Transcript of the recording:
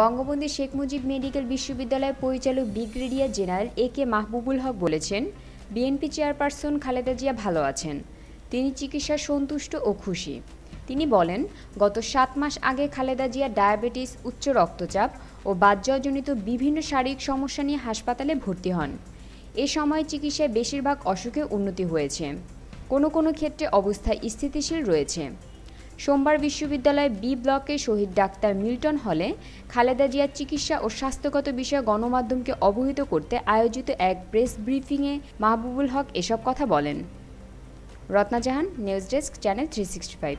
Bangabandhu Sheikh Mujib medical বিশ্ববিদ্যালয়ের পরিচালক brigadier general A K Mahbubul Haque বলেছেন বিএনপি চেয়ারপারসন খালেদা জিয়া ভালো আছেন তিনি চিকিৎসা সন্তুষ্ট ও খুশি তিনি বলেন গত সাত মাস আগে খালেদা জিয়া ডায়াবেটিস উচ্চ রক্তচাপ ও বাজ্যজনিত বিভিন্ন শারীরিক সমস্যা নিয়ে হাসপাতালে ভর্তি হন এ সময় চিকিৎসায় বেশিরভাগ অসুখে উন্নতি হয়েছে কোনো কোনো ক্ষেত্রে অবস্থা স্থিতিশীল রয়েছে সোমবার বিশ্ববিদ্যালয়ে বি ব্লকে শহীদ ডাক্তার মিল্টন হলে খালেদা জিয়ার চিকিৎসা ও স্বাস্থ্যগত বিষয়ে গণমাধ্যমকে অবহিত করতে আয়োজিত এক প্রেস ব্রিফিংয়ে মাহবুবুল হক এসব কথা বলেন Ratna Jahan news desk channel three sixty five